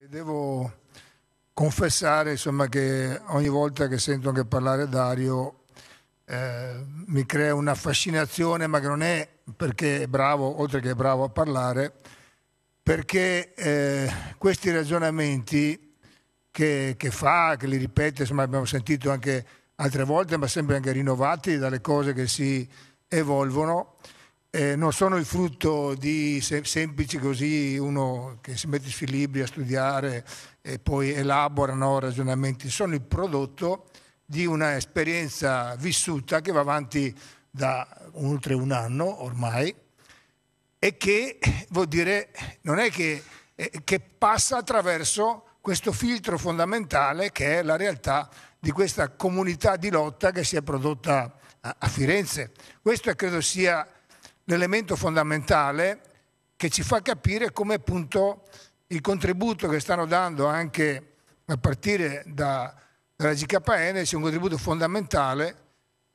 Devo confessare insomma, che ogni volta che sento anche parlare Dario eh, mi crea una fascinazione, ma che non è perché è bravo, oltre che è bravo a parlare, perché eh, questi ragionamenti che, che, fa, che li ripete, insomma, abbiamo sentito anche altre volte, ma sempre anche rinnovati dalle cose che si evolvono, eh, non sono il frutto di se, semplici così uno che si mette sui libri a studiare e poi elabora no, ragionamenti, sono il prodotto di un'esperienza vissuta che va avanti da oltre un anno ormai e che vuol dire non è che, che passa attraverso questo filtro fondamentale che è la realtà di questa comunità di lotta che si è prodotta a, a Firenze. Questo credo sia l'elemento fondamentale che ci fa capire come appunto il contributo che stanno dando anche a partire da, dalla GKN sia un contributo fondamentale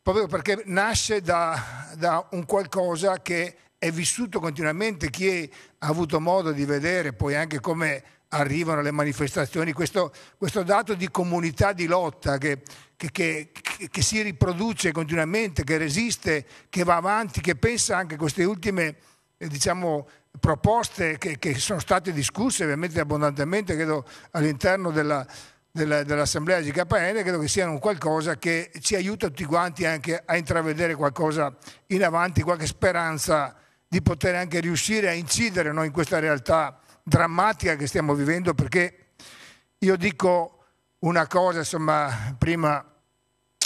proprio perché nasce da, da, un qualcosa che è vissuto continuamente, chi ha avuto modo di vedere poi anche come arrivano le manifestazioni, questo, questo dato di comunità di lotta che, che, che, che, si riproduce continuamente, che resiste, che va avanti, che pensa anche a queste ultime eh, diciamo, proposte che, che, sono state discusse ovviamente abbondantemente credo, all'interno della, della, dell'Assemblea GKN, credo che siano qualcosa che ci aiuta tutti quanti anche a intravedere qualcosa in avanti, qualche speranza di poter anche riuscire a incidere no, in questa realtà drammatica che stiamo vivendo perché io dico una cosa, insomma, prima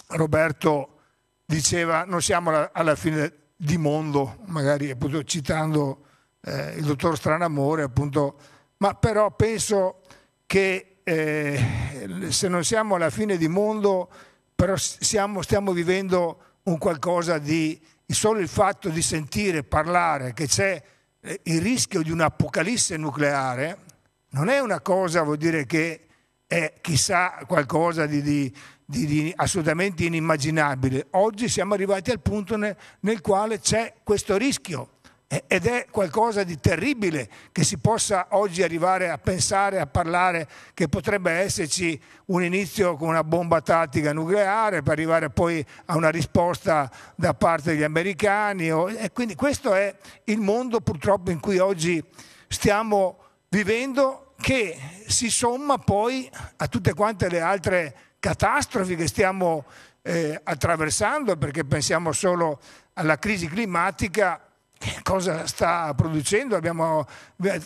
Roberto diceva non siamo alla fine di mondo, magari appunto citando eh, il dottor Stranamore, appunto, ma però penso che eh, se non siamo alla fine di mondo, però siamo, stiamo vivendo un qualcosa di solo il fatto di sentire parlare che c'è eh, il rischio di un'apocalisse nucleare non è una cosa, vuol dire che è chissà qualcosa di, di, di, di assolutamente inimmaginabile. Oggi siamo arrivati al punto nel, nel quale c'è questo rischio ed è qualcosa di terribile che si possa oggi arrivare a pensare, a parlare che potrebbe esserci un inizio con una bomba tattica nucleare per arrivare poi a una risposta da parte degli americani. E quindi questo è il mondo purtroppo in cui oggi stiamo vivendo che si somma poi a tutte quante le altre catastrofi che stiamo eh, attraversando perché pensiamo solo alla crisi climatica cosa sta producendo. Abbiamo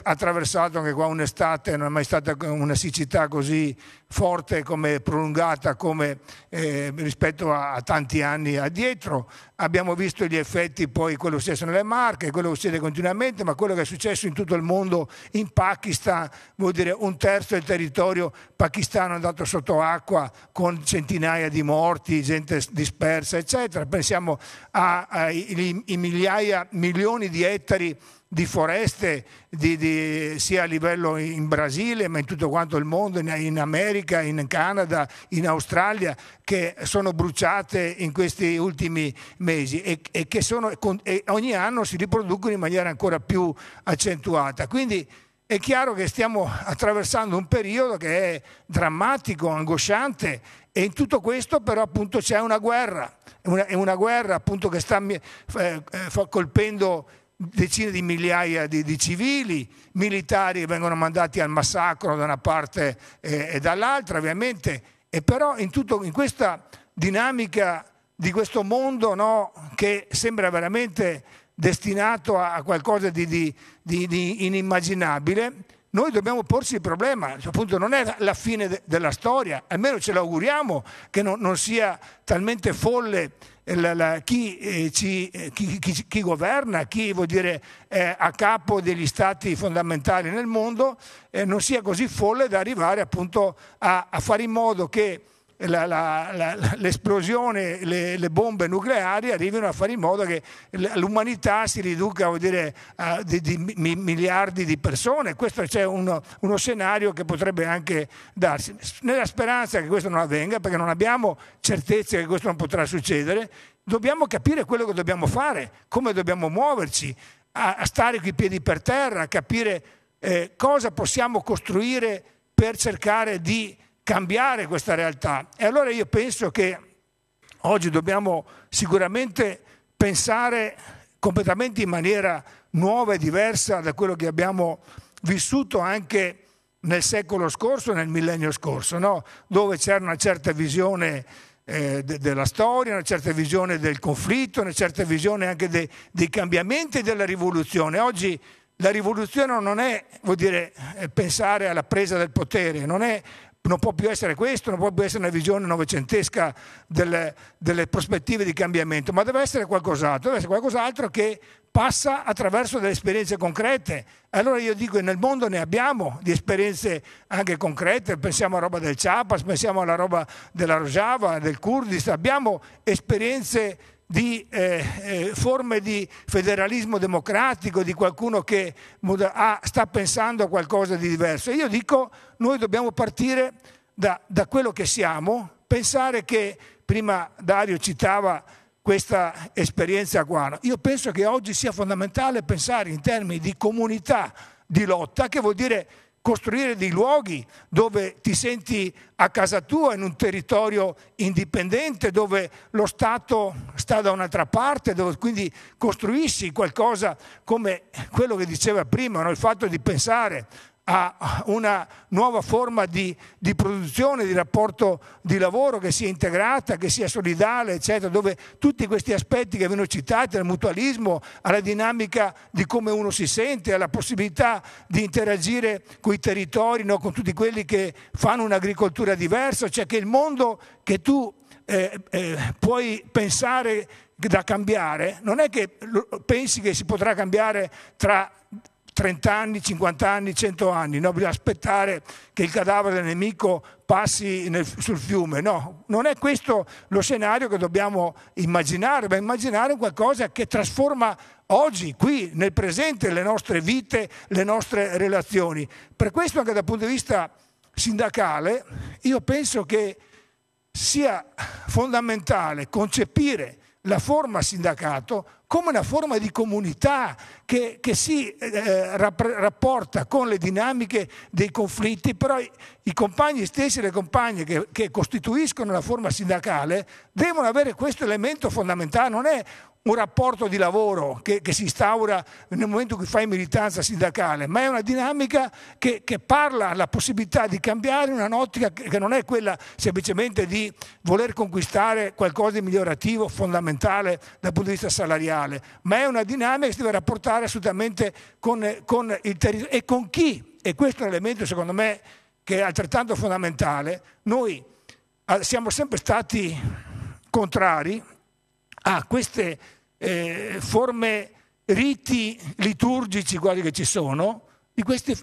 attraversato anche qua un'estate, non è mai stata una siccità così forte come prolungata come eh, rispetto a, a, tanti anni addietro. Abbiamo visto gli effetti poi quello che successo nelle Marche, quello che succede continuamente, ma quello che è successo in tutto il mondo, in Pakistan, vuol dire un terzo del territorio pakistano è andato sotto acqua con centinaia di morti, gente dispersa, eccetera. Pensiamo ai migliaia, milioni milioni di ettari di foreste di, di, sia a livello in Brasile ma in tutto quanto il mondo, in, in, America, in Canada, in Australia che sono bruciate in questi ultimi mesi e, e che sono, e ogni anno si riproducono in maniera ancora più accentuata. Quindi è chiaro che stiamo attraversando un periodo che è drammatico, angosciante e in tutto questo però appunto c'è una guerra, una, è una guerra appunto che sta eh, eh colpendo decine di migliaia di, di, civili, militari che vengono mandati al massacro da una parte eh, e dall'altra ovviamente, e però in, tutto, in questa dinamica di questo mondo no, che sembra veramente destinato a, a qualcosa di, di, di inimmaginabile, noi dobbiamo porci il problema, appunto non è la fine de- della storia, almeno ce l'auguriamo che no- non sia talmente folle eh, la, la, chi, eh, ci, eh, chi, chi, chi, governa, chi vuol dire, eh, a capo degli stati fondamentali nel mondo, eh, non sia così folle da arrivare appunto a, a fare in modo che la, la, l'esplosione, le, le, bombe nucleari arrivino a fare in modo che l'umanità si riduca dire, a di, di miliardi di persone. Questo c'è uno, uno scenario che potrebbe anche darsi. Nella speranza che questo non avvenga, perché non abbiamo certezze che questo non potrà succedere, dobbiamo capire quello che dobbiamo fare, come dobbiamo muoverci, a, a stare coi piedi per terra, a capire eh, cosa possiamo costruire per cercare di cambiare questa realtà. E allora io penso che oggi dobbiamo sicuramente pensare completamente in maniera nuova e diversa da quello che abbiamo vissuto anche nel secolo scorso, nel millennio scorso, no? dove c'era una certa visione eh, de- della storia, una certa visione del conflitto, una certa visione anche de- dei cambiamenti e della rivoluzione. Oggi la rivoluzione non è dire, eh, pensare alla presa del potere, non è non può più essere questo, non può più essere una visione novecentesca delle, delle prospettive di cambiamento, ma deve essere qualcos'altro, deve essere qualcos'altro che passa attraverso delle esperienze concrete. Allora io dico che nel mondo ne abbiamo di esperienze anche concrete, pensiamo alla roba del Chiapas, pensiamo alla roba della Rojava, del Kurdistan, abbiamo esperienze concrete di eh, eh, forme di federalismo democratico, di qualcuno che ha, sta pensando a qualcosa di diverso. Io dico, noi dobbiamo partire da, da quello che siamo, pensare che, prima Dario citava questa esperienza qua, io penso che oggi sia fondamentale pensare in termini di comunità di lotta, che vuol dire costruire dei luoghi dove ti senti a casa tua, in un territorio indipendente, dove lo Stato sta da un'altra parte, dove quindi costruisci qualcosa come quello che diceva prima, no? il fatto di pensare a una nuova forma di, di, produzione, di rapporto di lavoro che sia integrata, che sia solidale, eccetera, dove tutti questi aspetti che vengono citati, al mutualismo, alla dinamica di come uno si sente, alla possibilità di interagire con i territori, no? con tutti quelli che fanno un'agricoltura diversa, cioè che il mondo che tu eh, eh, puoi pensare da cambiare, non è che pensi che si potrà cambiare tra 30 anni, 50 anni, 100 anni, no? bisogna aspettare che il cadavere del nemico passi nel, sul fiume, no, non è questo lo scenario che dobbiamo immaginare, ma immaginare qualcosa che trasforma oggi, qui, nel presente, le nostre vite, le nostre relazioni. Per questo anche dal punto di vista sindacale io penso che sia fondamentale concepire la forma sindacato come una forma di comunità che, che si eh, rapporta con le dinamiche dei conflitti, però i, i compagni stessi e le compagne che, che costituiscono la forma sindacale devono avere questo elemento fondamentale, non è un rapporto di lavoro che, che, si instaura nel momento in cui fai militanza sindacale, ma è una dinamica che, che parla alla possibilità di cambiare un'ottica che, che non è quella semplicemente di voler conquistare qualcosa di migliorativo, fondamentale dal punto di vista salariale locale, ma è una dinamica che si deve rapportare assolutamente con, con il territorio e con chi. E questo è un elemento secondo me che è altrettanto fondamentale. Noi ah, siamo sempre stati contrari a queste eh, forme, riti liturgici quali che ci sono, questi,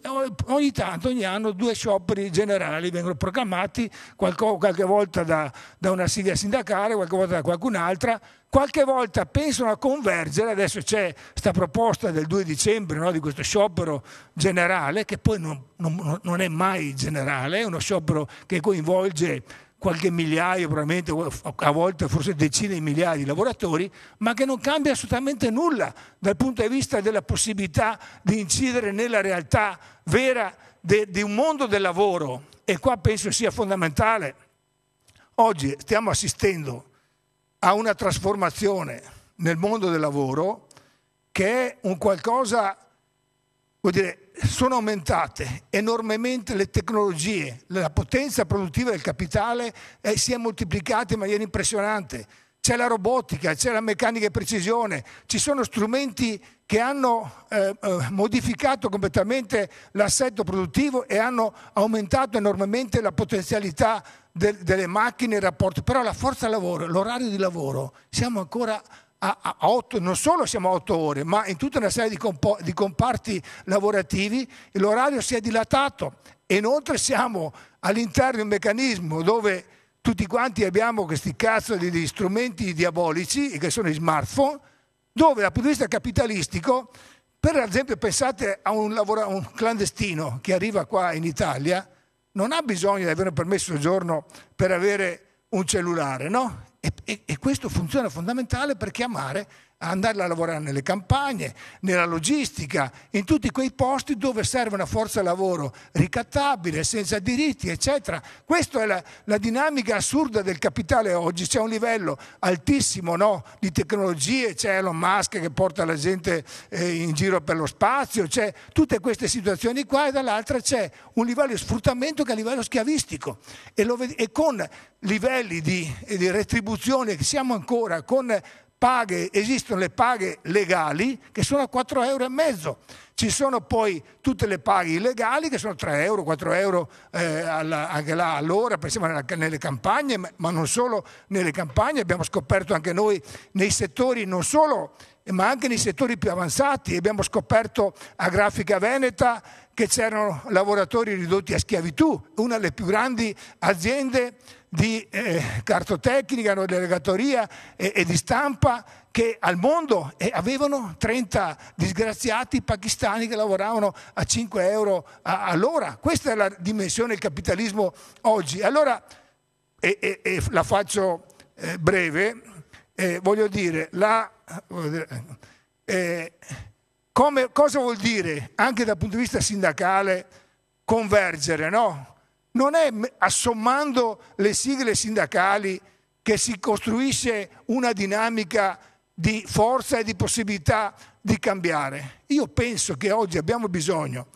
ogni tanto, ogni anno, due scioperi generali vengono proclamati, qualche, qualche volta da, da, una sigla sindacale, qualche volta da qualcun'altra, qualche volta pensano a convergere, adesso c'è questa proposta del 2 dicembre no, di questo sciopero generale, che poi non, non, non è mai generale, è uno sciopero che coinvolge qualche migliaio, probabilmente a volte forse decine di migliaia di lavoratori, ma che non cambia assolutamente nulla dal punto di vista della possibilità di incidere nella realtà vera di un mondo del lavoro. E qua penso sia fondamentale. Oggi stiamo assistendo a una trasformazione nel mondo del lavoro che è un qualcosa vuol dire, sono aumentate enormemente le tecnologie, la potenza produttiva del capitale è, eh, si è moltiplicata in maniera impressionante. C'è la robotica, c'è la meccanica di precisione, ci sono strumenti che hanno eh, eh modificato completamente l'assetto produttivo e hanno aumentato enormemente la potenzialità del, delle macchine e rapporti. rapporto. Però la forza lavoro, l'orario di lavoro, siamo ancora a, a otto, non solo siamo a otto ore, ma in tutta una serie di, compo- di comparti lavorativi l'orario si è dilatato e inoltre siamo all'interno di un meccanismo dove tutti quanti abbiamo questi cazzo di, di strumenti diabolici che sono i smartphone, dove dal punto di vista capitalistico, per esempio pensate a un, lavora- un clandestino che arriva qua in Italia, non ha bisogno di avere un permesso di giorno per avere un cellulare, no? E, e, e questo funziona fondamentale perché amare a andare a lavorare nelle campagne, nella logistica, in tutti quei posti dove serve una forza lavoro ricattabile, senza diritti, eccetera. Questa è la, la dinamica assurda del capitale oggi. C'è un livello altissimo no? di tecnologie, c'è Elon Musk che porta la gente eh, in giro per lo spazio, c'è tutte queste situazioni qua e dall'altra c'è un livello di sfruttamento che è a livello schiavistico e, lo, e con livelli di, di retribuzione che siamo ancora, con paghe, esistono le paghe legali che sono a 4,5 euro. Ci sono poi tutte le paghe illegali che sono 3 euro, 4 euro eh, alla, anche là all'ora, pensiamo nelle campagne, ma non solo nelle campagne, abbiamo scoperto anche noi nei settori non solo ma anche nei settori più avanzati. Abbiamo scoperto a Grafica Veneta che c'erano lavoratori ridotti a schiavitù, una delle più grandi aziende di eh, cartotecnica, una delegatoria e, e, di stampa che al mondo eh, avevano 30 disgraziati pakistani che lavoravano a 5 euro a, all'ora. Questa è la dimensione del capitalismo oggi. Allora, e, e, e la faccio eh, breve, eh, voglio dire, la, eh, come, cosa vuol dire anche dal punto di vista sindacale convergere, no? Non è assommando le sigle sindacali che si costruisce una dinamica di forza e di possibilità di cambiare. Io penso che oggi abbiamo bisogno,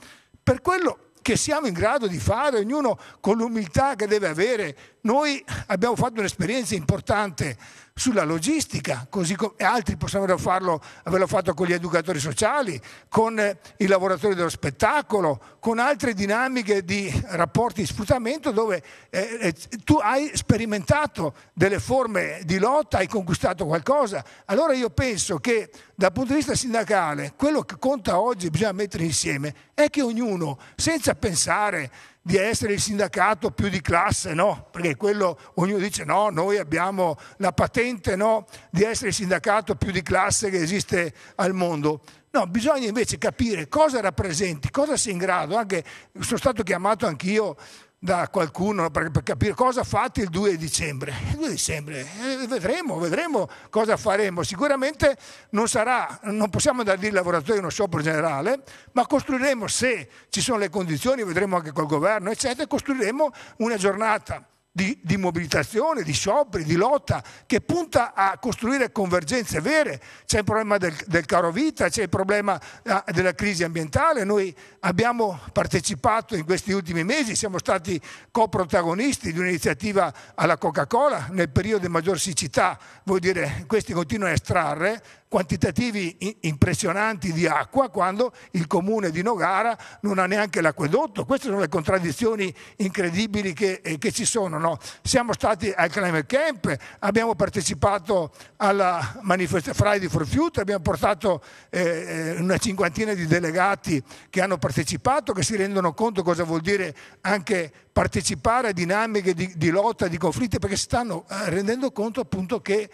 per quello che siamo in grado di fare, ognuno con l'umiltà che deve avere, noi abbiamo fatto un'esperienza importante sulla logistica, così come altri possiamo farlo, averlo fatto con gli educatori sociali, con i lavoratori dello spettacolo, con altre dinamiche di rapporti di sfruttamento dove eh, eh, tu hai sperimentato delle forme di lotta, hai conquistato qualcosa. Allora io penso che dal punto di vista sindacale quello che conta oggi, bisogna mettere insieme, è che ognuno, senza pensare di essere il sindacato più di classe, no? Perché quello ognuno dice no, noi abbiamo la patente no, di essere il sindacato più di classe che esiste al mondo. No, bisogna invece capire cosa rappresenti, cosa sei in grado. Anche, sono stato chiamato anch'io da qualcuno per, per, capire cosa fate il 2 dicembre. Il 2 dicembre eh, vedremo, vedremo cosa faremo. Sicuramente non sarà, non possiamo dar lì ai lavoratori uno sciopero generale, ma costruiremo, se ci sono le condizioni, vedremo anche col governo, eccetera, costruiremo una giornata di, di, mobilitazione, di scioperi, di lotta, che punta a costruire convergenze vere. C'è il problema del, del caro vita, c'è il problema ah, della crisi ambientale. Noi abbiamo partecipato in questi ultimi mesi, siamo stati coprotagonisti di un'iniziativa alla Coca-Cola nel periodo di maggior siccità. Vuol dire, questi continuano a estrarre quantitativi impressionanti di acqua quando il comune di Nogara non ha neanche l'acquedotto. Queste sono le contraddizioni incredibili che, eh, che ci sono. No? Siamo stati al climate camp, abbiamo partecipato alla manifestazione Friday for Future, abbiamo portato eh, eh, una cinquantina di delegati che hanno partecipato, che si rendono conto cosa vuol dire anche partecipare a dinamiche di, di lotta, di conflitti, perché si stanno eh, rendendo conto appunto che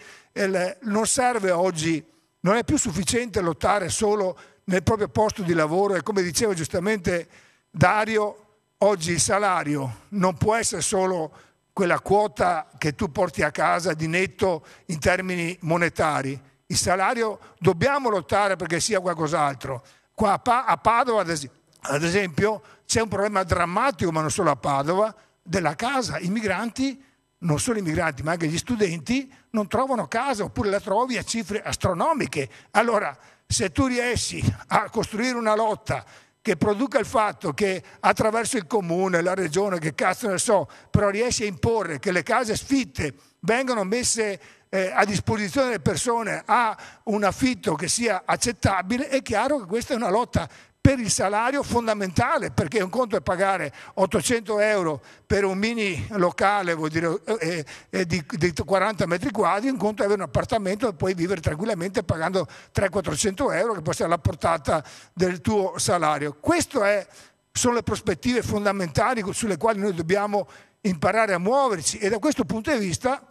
non serve oggi non è più sufficiente lottare solo nel proprio posto di lavoro e come diceva giustamente Dario, oggi il salario non può essere solo quella quota che tu porti a casa di netto in termini monetari. Il salario dobbiamo lottare perché sia qualcos'altro. Qua a Padova, ad esempio, c'è un problema drammatico, ma non solo a Padova, della casa. I migranti, non solo i migranti, ma anche gli studenti, non trovano casa oppure la trovi a cifre astronomiche. Allora, se tu riesci a costruire una lotta che produca il fatto che attraverso il comune, la regione, che cazzo ne so, però riesci a imporre che le case sfitte vengano messe eh, a disposizione delle persone a un affitto che sia accettabile, è chiaro che questa è una lotta per il salario fondamentale, perché un conto è pagare 800 euro per un mini locale dire, eh, eh, di, di, 40 metri quadri, un conto è avere un appartamento e poi vivere tranquillamente pagando 300-400 euro, che può essere la portata del tuo salario. Queste sono le prospettive fondamentali sulle quali noi dobbiamo imparare a muoverci e da questo punto di vista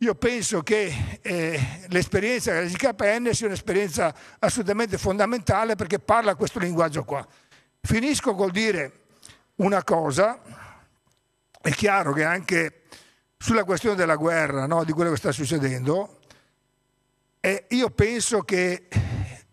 io penso che eh, l'esperienza della GKN sia un'esperienza assolutamente fondamentale perché parla questo linguaggio qua. Finisco col dire una cosa, è chiaro che anche sulla questione della guerra, no, di quello che sta succedendo, eh, io penso che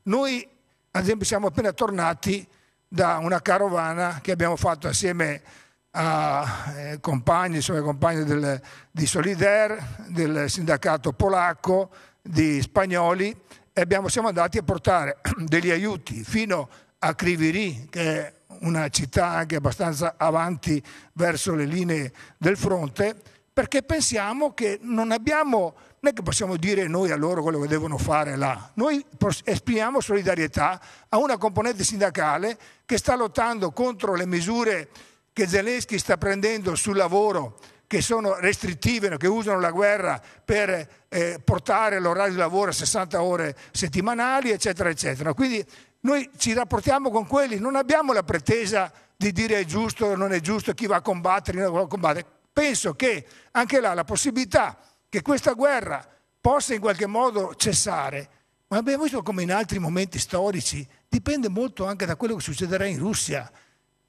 noi, ad esempio, siamo appena tornati da una carovana che abbiamo fatto assieme a a eh, compagni, insomma, compagni del, di Solidair, del sindacato polacco, di spagnoli e abbiamo, siamo andati a portare degli aiuti fino a Criviri, che è una città anche abbastanza avanti verso le linee del fronte, perché pensiamo che non abbiamo, non è che possiamo dire noi a loro quello che devono fare là, noi esprimiamo solidarietà a una componente sindacale che sta lottando contro le misure che Zelensky sta prendendo sul lavoro, che sono restrittive, che usano la guerra per eh, portare l'orario di lavoro a 60 ore settimanali, eccetera, eccetera. Quindi noi ci rapportiamo con quelli, non abbiamo la pretesa di dire è giusto o non è giusto, chi va a combattere, chi non va a combattere. Penso che anche là la possibilità che questa guerra possa in qualche modo cessare, ma abbiamo visto come in altri momenti storici, dipende molto anche da quello che succederà in Russia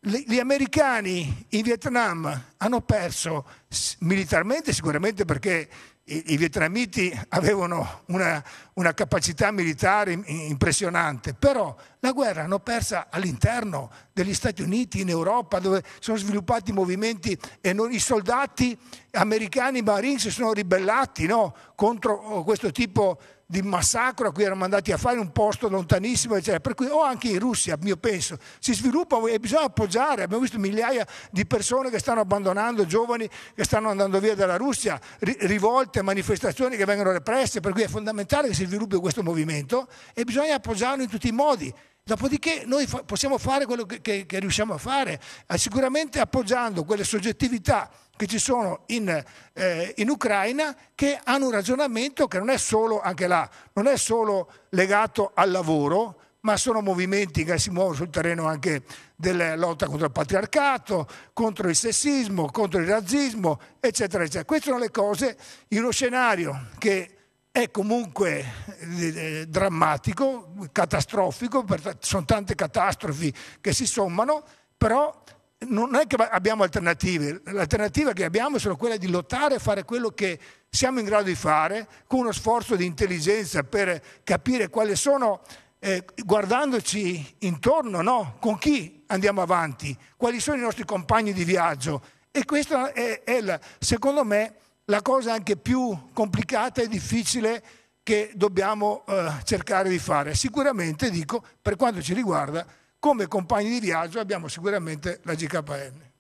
gli americani in Vietnam hanno perso militarmente sicuramente perché i, vietnamiti avevano una, una, capacità militare impressionante, però la guerra hanno persa all'interno degli Stati Uniti, in Europa, dove sono sviluppati movimenti e non, i soldati americani, i marines, si sono ribellati no, contro oh, questo tipo di di massacro a cui erano mandati a fare in un posto lontanissimo, eccetera. Per cui o anche in Russia, io penso, si sviluppa e bisogna appoggiare. Abbiamo visto migliaia di persone che stanno abbandonando, giovani che stanno andando via dalla Russia, rivolte, manifestazioni che vengono represse, per cui è fondamentale che si sviluppi questo movimento e bisogna appoggiarlo in tutti i modi. Dopodiché noi fa possiamo fare quello che, che, che riusciamo a fare, eh, sicuramente appoggiando quelle soggettività che ci sono in, eh, in, Ucraina che hanno un ragionamento che non è solo, anche là, non è solo legato al lavoro, ma sono movimenti che si muovono sul terreno anche della lotta contro il patriarcato, contro il sessismo, contro il razzismo, eccetera, eccetera. Queste sono le cose in uno scenario che è comunque eh, eh drammatico, catastrofico, sono tante catastrofi che si sommano, però non è che abbiamo alternative, l'alternativa che abbiamo è solo quella di lottare e fare quello che siamo in grado di fare con uno sforzo di intelligenza per capire quali sono, eh, guardandoci intorno, no? con chi andiamo avanti, quali sono i nostri compagni di viaggio. E questa è, è la, secondo me, la cosa anche più complicata e difficile che dobbiamo eh, cercare di fare. Sicuramente, dico, per quanto ci riguarda, come compagni di viaggio abbiamo sicuramente la GKN.